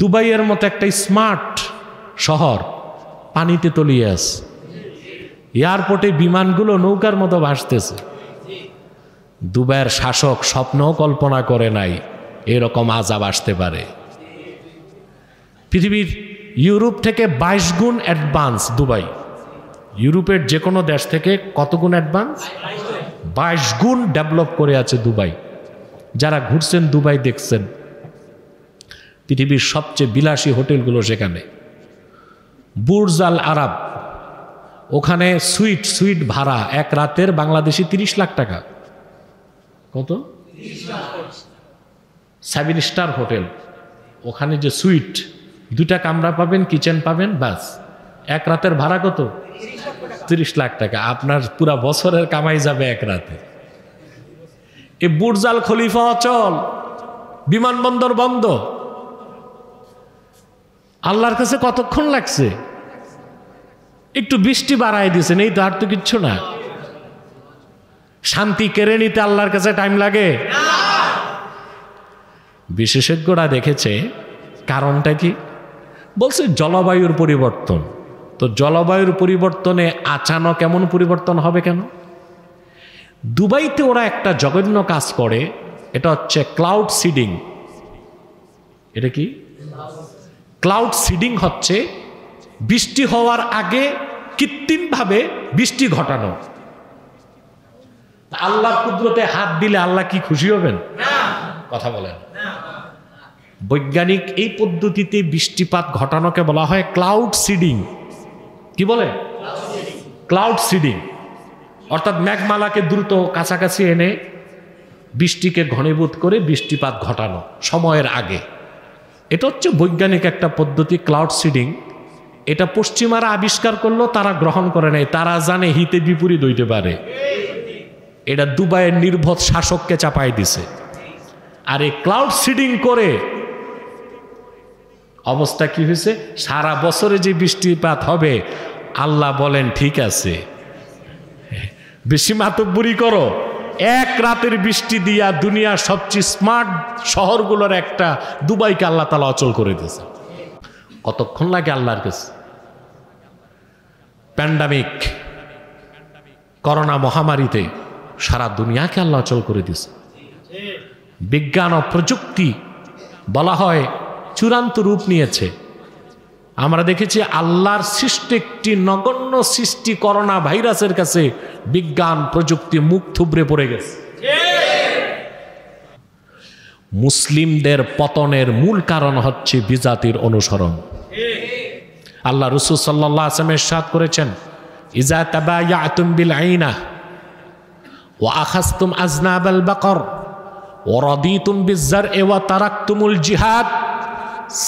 দুবাইয়ের মতো একটা স্মার্ট শহর পানিতে তলিয়ে আছে এয়ারপোর্টে বিমানগুলো নৌকার মতো ভাসতেছে দুবাইয়ের শাসক স্বপ্নও কল্পনা করে নাই এরকম আজাব আসতে পারে পৃথিবীর ইউরোপ থেকে বাইশ গুণ অ্যাডভান্স দুবাই ইউরোপের যে কোনো দেশ থেকে কত গুণ অ্যাডভান্স বাইশ গুণ ডেভেলপ করে আছে দুবাই যারা ঘুরছেন দুবাই দেখছেন পৃথিবীর সবচেয়ে বিলাসী হোটেলগুলো সেখানে বুর্জ আল আরব ওখানে সুইট সুইট ভাড়া এক রাতের বাংলাদেশি তিরিশ লাখ টাকা কত সেভেন স্টার হোটেল ওখানে যে সুইট দুটা কামরা পাবেন কিচেন পাবেন বাস এক রাতের ভাড়া কত তিরিশ লাখ টাকা আপনার পুরা বছরের কামাই যাবে এক রাতে এ বুর্জাল খলিফা অচল বিমানবন্দর বন্ধ আল্লাহর কাছে কতক্ষণ লাগছে একটু বৃষ্টি বাড়াই দিয়েছেন এই তো আর তো কিচ্ছু না শান্তি কেড়ে নিতে আল্লাহর কাছে টাইম লাগে বিশেষজ্ঞরা দেখেছে কারণটা কি বলছে জলবায়ুর পরিবর্তন তো জলবায়ুর পরিবর্তনে আচানক এমন পরিবর্তন হবে কেন দুবাইতে ওরা একটা জঘন্য কাজ করে এটা হচ্ছে ক্লাউড সিডিং এটা কি ক্লাউড সিডিং হচ্ছে বৃষ্টি হওয়ার আগে কৃত্রিমভাবে বৃষ্টি ঘটানো আল্লাহর কুদরতে হাত দিলে আল্লাহ কি খুশি হবেন কথা বলেন বৈজ্ঞানিক এই পদ্ধতিতে বৃষ্টিপাত ঘটানোকে বলা হয় ক্লাউড সিডিং কি বলে ক্লাউড সিডিং অর্থাৎ ম্যাঘমালাকে দ্রুত কাছাকাছি এনে বৃষ্টিকে ঘনীভূত করে বৃষ্টিপাত ঘটানো সময়ের আগে এটা হচ্ছে বৈজ্ঞানিক একটা পদ্ধতি ক্লাউড সিডিং এটা পশ্চিমারা আবিষ্কার করলো তারা গ্রহণ করে নাই তারা জানে হিতে বিপরীত হইতে পারে এটা দুবাইয়ের নির্ভর শাসককে চাপাই দিছে আর এই ক্লাউড সিডিং করে অবস্থা কি হয়েছে সারা বছরে যে বৃষ্টিপাত হবে আল্লাহ বলেন ঠিক আছে বেশি মাতব্বরি করো এক রাতের বৃষ্টি দিয়া দুনিয়ার সবচেয়ে স্মার্ট শহরগুলোর একটা দুবাইকে আল্লাহ তালা অচল করে দিয়েছে কতক্ষণ লাগে আল্লাহর কাছে প্যান্ডামিক করোনা মহামারীতে সারা দুনিয়াকে আল্লাহ অচল করে দিয়েছে বিজ্ঞান ও প্রযুক্তি বলা হয় চূড়ান্ত রূপ নিয়েছে আমরা দেখেছি আল্লাহর সৃষ্টি একটি নগণ্য সৃষ্টি করোনা ভাইরাসের কাছে বিজ্ঞান প্রযুক্তি মুখ থুবড়ে পড়ে গেছে মুসলিমদের পতনের মূল কারণ হচ্ছে বিজাতির অনুসরণ আল্লাহ রসুল সাল্লাহ আসলামের সাদ করেছেন ইজা তাবা বিল আইনা ও আখাস্তুম আজনাব আল বাকর ও রদিতুম বিজার এওয়া তারাক্তুমুল জিহাদ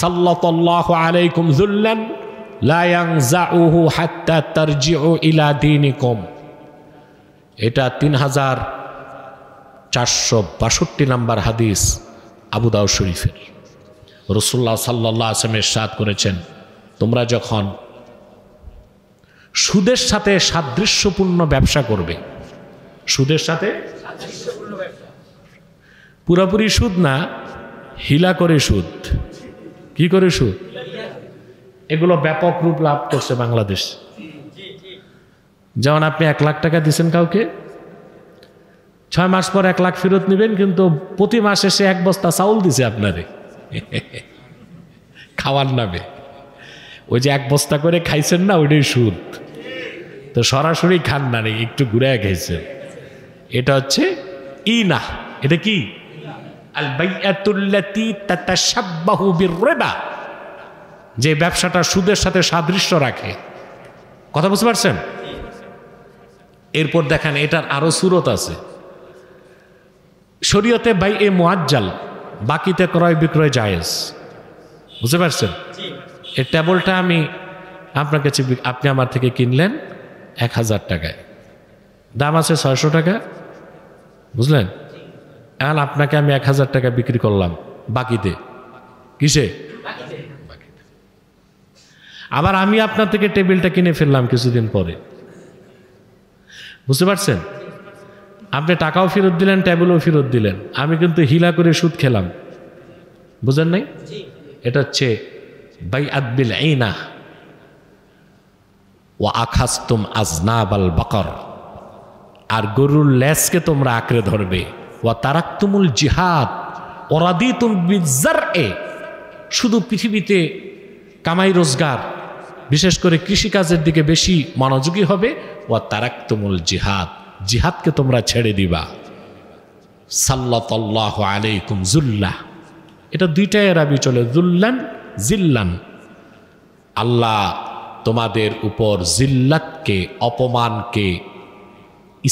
সাল্লাহ আলাইকুম জুল্লান লায়াংজাউহু হাত্তা তারজিউ ইলা দিনিকুম এটা তিন হাজার চারশো বাষট্টি নাম্বার হাদিস আবুদাউ শরীফের রসুল্লাহ সাল্লাহ আসমের সাদ করেছেন তোমরা যখন সুদের সাথে সাদৃশ্যপূর্ণ ব্যবসা করবে সুদের সাথে পুরোপুরি সুদ না হিলা করে সুদ কি করে সুদ এগুলো ব্যাপক রূপ লাভ করছে বাংলাদেশ যেমন আপনি এক লাখ টাকা দিচ্ছেন কাউকে ছয় মাস পর এক লাখ ফেরত নেবেন কিন্তু প্রতি মাসে সে এক বস্তা চাউল দিছে আপনারে খাওয়ার নামে ওই যে এক বস্তা করে খাইছেন না ওইটাই সুদ তো সরাসরি খান না একটু ঘুরে খাইছেন এটা হচ্ছে ই না এটা কি যে ব্যবসাটা সুদের সাথে সাদৃশ্য রাখে কথা বুঝতে পারছেন এরপর দেখেন এটার আরও সুরত আছে শরীয়তে বাই এ মোয়াজ্জাল বাকিতে ক্রয় বিক্রয় জায়েজ বুঝতে পারছেন এই টেবলটা আমি আপনার কাছে আপনি আমার থেকে কিনলেন এক হাজার টাকায় দাম আছে ছয়শো টাকা বুঝলেন এখন আপনাকে আমি এক হাজার টাকা বিক্রি করলাম বাকিতে কিসে আবার আমি আপনার থেকে টেবিলটা কিনে ফেললাম কিছুদিন পরে বুঝতে পারছেন আপনি টাকাও ফেরত দিলেন টেবিলও ফেরত দিলেন আমি কিন্তু হিলা করে সুদ খেলাম বুঝেন নাই এটা হচ্ছে বাই আদবিল না ও আখাস্তুম আজনাব আল বকর আর গরুর লেসকে তোমরা আঁকড়ে ধরবে ওয়া তারাক্তুমুল জিহাদ অরাদিতুম বিজার এ শুধু পৃথিবীতে কামাই রোজগার বিশেষ করে কৃষিকাজের দিকে বেশি মনোযোগী হবে ওয়া তারাক্তুমুল জিহাদ জিহাদকে তোমরা ছেড়ে দিবা সাল্লাহ আলাইকুম জুল্লাহ এটা দুইটাই রাবি চলে জুল্লান জিল্লান আল্লাহ তোমাদের উপর জিল্লাতকে অপমানকে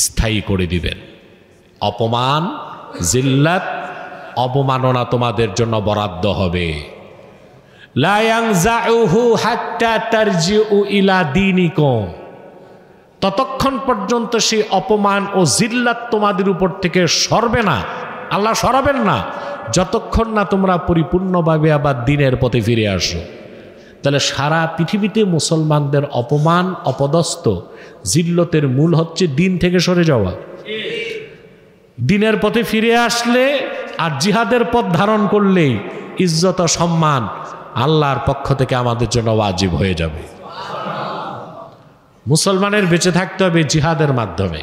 স্থায়ী করে দিবেন অপমান জিল্লাত অবমাননা তোমাদের জন্য বরাদ্দ হবে ততক্ষণ পর্যন্ত সে অপমান ও জিল্লাত তোমাদের উপর থেকে সরবে না আল্লাহ সরাবেন না যতক্ষণ না তোমরা পরিপূর্ণভাবে আবার দিনের পথে ফিরে আসো তাহলে সারা পৃথিবীতে মুসলমানদের অপমান অপদস্থ জিল্লতের মূল হচ্ছে দিন থেকে সরে যাওয়া দিনের পথে ফিরে আসলে আর জিহাদের পথ ধারণ করলে ইজ্জত সম্মান আল্লাহর পক্ষ থেকে আমাদের জন্য ওয়াজিব হয়ে যাবে মুসলমানের বেঁচে থাকতে হবে জিহাদের মাধ্যমে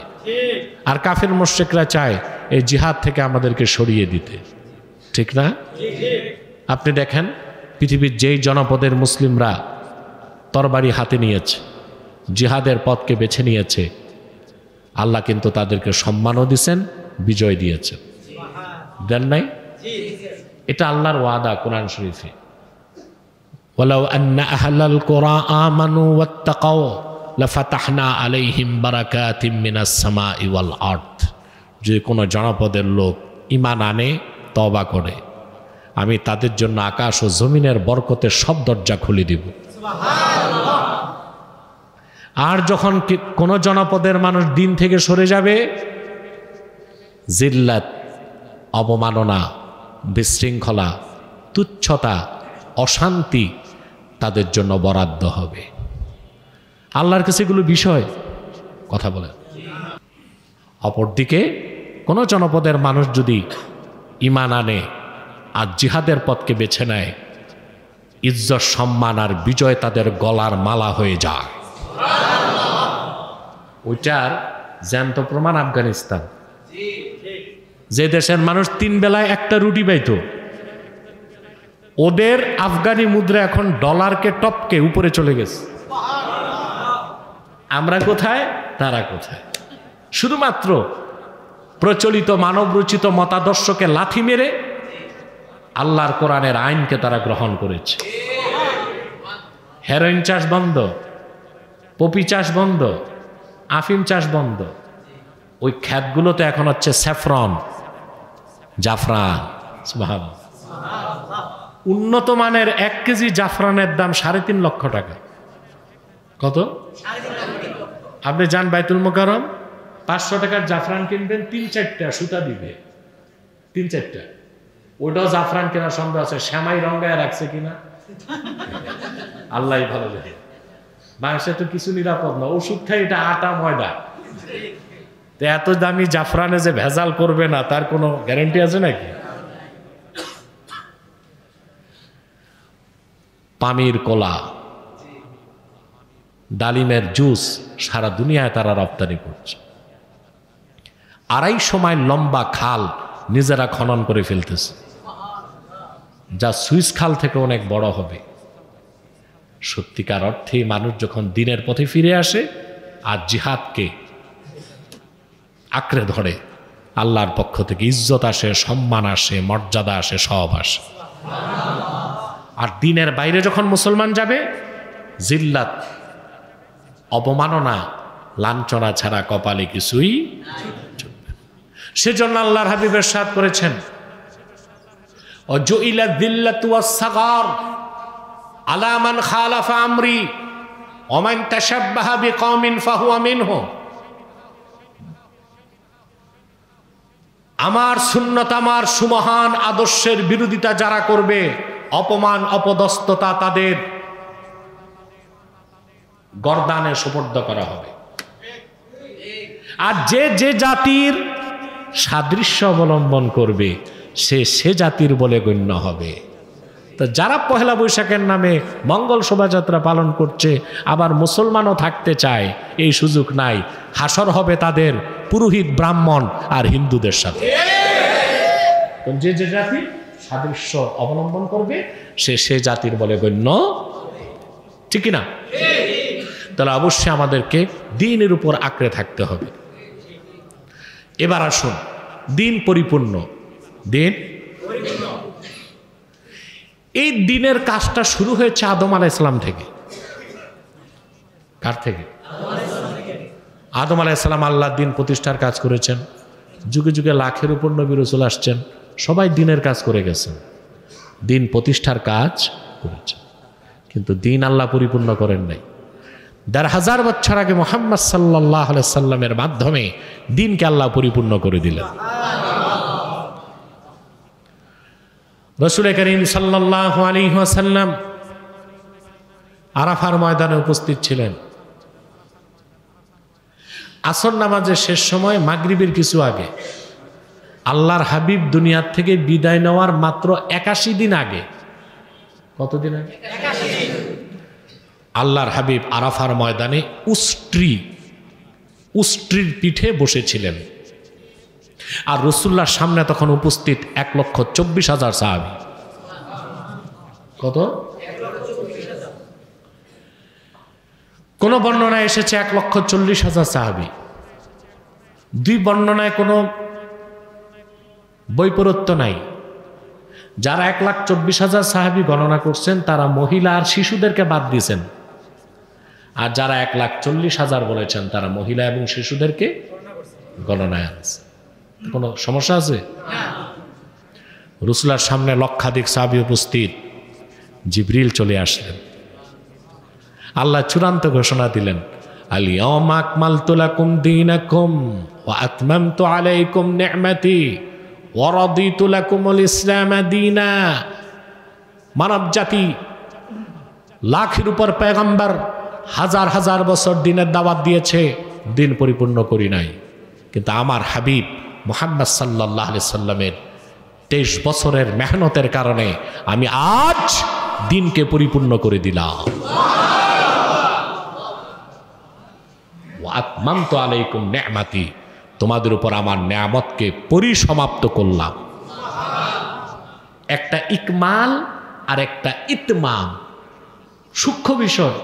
আর কাফের মোশেকরা চায় এই জিহাদ থেকে আমাদেরকে সরিয়ে দিতে ঠিক না আপনি দেখেন পৃথিবীর যেই জনপদের মুসলিমরা তরবারি হাতে নিয়েছে জিহাদের পথকে বেছে নিয়েছে আল্লাহ কিন্তু তাদেরকে সম্মানও দিছেন বিজয় দিয়েছেন দেন নাই এটা আল্লাহর ওয়াদা কোরআন শরীফে যে أن কোনো জনপদের লোক ইমান আনে তবা করে আমি তাদের জন্য আকাশ ও জমিনের বরকতে সব দরজা খুলে দিব আর যখন কোন জনপদের মানুষ দিন থেকে সরে যাবে জিল্লাত অবমাননা বিশৃঙ্খলা তুচ্ছতা অশান্তি তাদের জন্য বরাদ্দ হবে আল্লাহর কাছে এগুলো বিষয় কথা বলেন অপরদিকে কোন জনপদের মানুষ যদি ইমান আনে আর জিহাদের পথকে বেছে নেয় ইজ্জত সম্মান আর বিজয় তাদের গলার মালা হয়ে যায় ওইটার জ্যান্ত প্রমাণ আফগানিস্তান যে দেশের মানুষ তিন বেলায় একটা রুটি পাইত ওদের আফগানি মুদ্রা এখন ডলারকে টপকে উপরে চলে গেছে আমরা কোথায় তারা কোথায় শুধুমাত্র প্রচলিত মানবরচিত মতাদর্শকে লাথি মেরে আল্লাহর কোরআনের আইনকে তারা গ্রহণ করেছে হেরোইন চাষ বন্ধ পপি চাষ বন্ধ আফিম চাষ বন্ধ ওই খ্যাতগুলোতে এখন হচ্ছে স্যাফরন জাফরা উন্নত মানের এক কেজি জাফরানের দাম সাড়ে তিন লক্ষ টাকা কত আপনি যান বাইতুল মোকারম পাঁচশো টাকার জাফরান কিনবেন তিন চারটা সুতা দিবে তিন চারটা ওটাও জাফরান কেনার সন্দেহ আছে শ্যামাই রঙ্গায় রাখছে কিনা আল্লাহ ভালো দেখে বাংলাদেশে তো কিছু নিরাপদ না ওষুধ খাই এটা আটা ময়দা তো এত দামি জাফরানে যে ভেজাল করবে না তার কোনো গ্যারেন্টি আছে নাকি পামির কলা ডালিমের জুস সারা দুনিয়ায় তারা রপ্তানি করছে আড়াই সময় লম্বা খাল নিজেরা খনন করে ফেলতেছে যা সুইস খাল থেকে অনেক বড় হবে সত্যিকার অর্থে মানুষ যখন দিনের পথে ফিরে আসে আর জিহাদকে আঁকড়ে ধরে আল্লাহর পক্ষ থেকে ইজ্জত আসে সম্মান আসে মর্যাদা আসে সব আসে আর দিনের বাইরে যখন মুসলমান যাবে জিল্লাত অবমাননা লাঞ্ছনা ছাড়া কপালে কিছুই সেজন্য আল্লাহর হাবিবের সাদ করেছেন আলামান খালাফা আমরি অমান তাসাব্বাহাবি কমিন আমিন মিনহ আমার সুন্নত আমার সুমহান আদর্শের বিরোধিতা যারা করবে অপমান অপদস্ততা তাদের গরদানে সুপর্দ করা হবে আর যে যে জাতির সাদৃশ্য অবলম্বন করবে সে সে জাতির বলে গণ্য হবে তো যারা পহেলা বৈশাখের নামে মঙ্গল শোভাযাত্রা পালন করছে আবার মুসলমানও থাকতে চায় এই সুযোগ নাই হাসর হবে তাদের পুরোহিত ব্রাহ্মণ আর হিন্দুদের সাথে যে যে জাতি সাদৃশ্য অবলম্বন করবে সে সে জাতির বলে গণ্য ঠিক না তাহলে অবশ্যই আমাদেরকে দিনের উপর আঁকড়ে থাকতে হবে এবার আসুন দিন পরিপূর্ণ দিন এই দিনের কাজটা শুরু হয়েছে আদম আলা ইসলাম থেকে কার থেকে আদম আলা ইসলাম আল্লাহ দিন প্রতিষ্ঠার কাজ করেছেন যুগে যুগে লাখের উপর নবী রসুল আসছেন সবাই দিনের কাজ করে গেছেন দিন প্রতিষ্ঠার কাজ করেছেন কিন্তু দিন আল্লাহ পরিপূর্ণ করেন নাই দেড় হাজার বছর আগে মোহাম্মদ সাল্লাহ সাল্লামের মাধ্যমে দিনকে আল্লাহ পরিপূর্ণ করে দিলেন রসুল করিম সাল্লাহ আলী সাল্লাম আরাফার ময়দানে উপস্থিত ছিলেন আসর নামাজের শেষ সময় মাগরীবের কিছু আগে আল্লাহর হাবিব দুনিয়ার থেকে বিদায় নেওয়ার মাত্র একাশি দিন আগে কতদিন আগে আল্লাহর হাবিব আরাফার ময়দানে উস্ট্রি উস্ট্রির পিঠে বসেছিলেন আর রসুল্লার সামনে তখন উপস্থিত এক লক্ষ চব্বিশ হাজার সাহাবি কত কোন বর্ণনায় এসেছে এক লক্ষ চল্লিশ হাজার সাহাবি দুই বর্ণনায় কোনো বৈপরত্য নাই যারা এক লাখ চব্বিশ হাজার সাহাবি গণনা করছেন তারা মহিলা আর শিশুদেরকে বাদ দিয়েছেন আর যারা এক লাখ চল্লিশ হাজার বলেছেন তারা মহিলা এবং শিশুদেরকে গণনায় আনছেন কোনো সমস্যা আছে রসুলার সামনে লক্ষাধিক সাবি উপস্থিত জিব্রিল চলে আসলেন আল্লাহ চূড়ান্ত ঘোষণা দিলেন আলিয়ম আকমাল তুলাকুম দিন আকুম ও আতমাম তো আলাইকুম নেমাতি ওরদি তুলাকুমুল ইসলাম দিনা মানব জাতি লাখের উপর পেগম্বর হাজার হাজার বছর দিনের দাওয়াত দিয়েছে দিন পরিপূর্ণ করি নাই কিন্তু আমার হাবিব মোহাম্মদ সাল্লাহ আলি সাল্লামের তেইশ বছরের মেহনতের কারণে আমি আজ দিনকে পরিপূর্ণ করে দিলাম আলাইকুম ন্যামাতি তোমাদের উপর আমার ন্যামতকে পরিসমাপ্ত করলাম একটা ইকমাল আর একটা ইতমাম সূক্ষ্ম বিষয়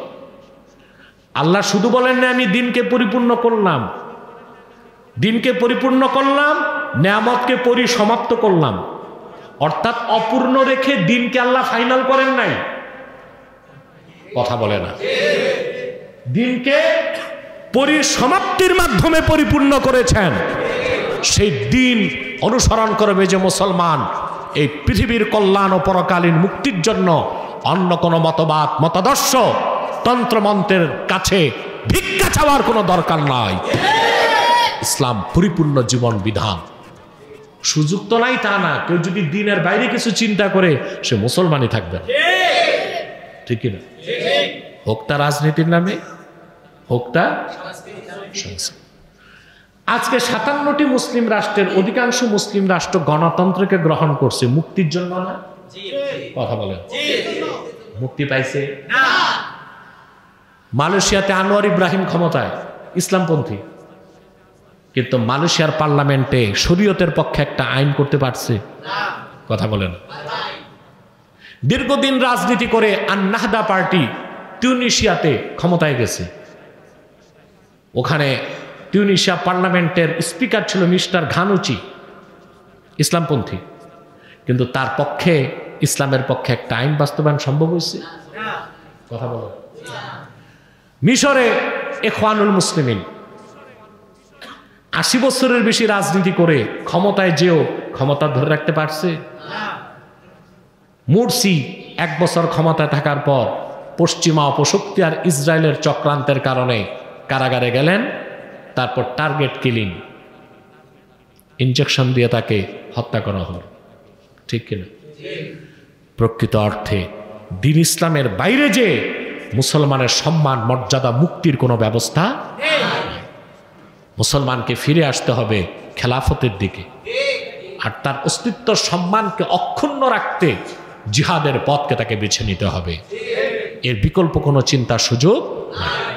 আল্লাহ শুধু বলেন না আমি দিনকে পরিপূর্ণ করলাম দিনকে পরিপূর্ণ করলাম নিয়ামতকে পরিসমাপ্ত করলাম অর্থাৎ অপূর্ণ রেখে দিনকে আল্লাহ ফাইনাল করেন নাই কথা বলে না দিনকে পরিসমাপ্তির মাধ্যমে পরিপূর্ণ করেছেন সেই দিন অনুসরণ করবে যে মুসলমান এই পৃথিবীর কল্যাণ ও পরকালীন মুক্তির জন্য অন্য কোনো মতবাদ মতাদর্শ তন্ত্রমন্ত্রের কাছে ভিক্ষা চাওয়ার কোনো দরকার নয় ইসলাম পরিপূর্ণ জীবন বিধান সুযোগ তো নাই তা না কেউ যদি দিনের বাইরে কিছু চিন্তা করে সে মুসলমানই থাকবে ঠিক না হোক তা রাজনীতির নামে হোক তা আজকে সাতান্নটি মুসলিম রাষ্ট্রের অধিকাংশ মুসলিম রাষ্ট্র গণতন্ত্রকে গ্রহণ করছে মুক্তির জন্য না কথা বলে মুক্তি পাইছে মালয়েশিয়াতে আনোয়ার ইব্রাহিম ক্ষমতায় ইসলামপন্থী কিন্তু মালয়েশিয়ার পার্লামেন্টে শরীয়তের পক্ষে একটা আইন করতে পারছে কথা বলেন দীর্ঘদিন রাজনীতি করে আন্নাহদা পার্টি টিউনিশিয়াতে ক্ষমতায় গেছে ওখানে টিউনিশিয়া পার্লামেন্টের স্পিকার ছিল মিস্টার ঘানুচি ইসলামপন্থী কিন্তু তার পক্ষে ইসলামের পক্ষে একটা আইন বাস্তবায়ন সম্ভব হয়েছে কথা বলো মিশরে এখওয়ানুল মুসলিমিন আশি বছরের বেশি রাজনীতি করে ক্ষমতায় যেও ক্ষমতা ধরে রাখতে পারছে মুরসি এক বছর ক্ষমতায় থাকার পর পশ্চিমা অপশক্তি আর ইসরায়েলের চক্রান্তের কারণে কারাগারে গেলেন তারপর টার্গেট কিলিং ইঞ্জেকশন দিয়ে তাকে হত্যা করা হল ঠিক কিনা প্রকৃত অর্থে দিন ইসলামের বাইরে যে মুসলমানের সম্মান মর্যাদা মুক্তির কোনো ব্যবস্থা মুসলমানকে ফিরে আসতে হবে খেলাফতের দিকে আর তার অস্তিত্ব সম্মানকে অক্ষুণ্ণ রাখতে জিহাদের পথকে তাকে বেছে নিতে হবে এর বিকল্প কোনো চিন্তার সুযোগ নাই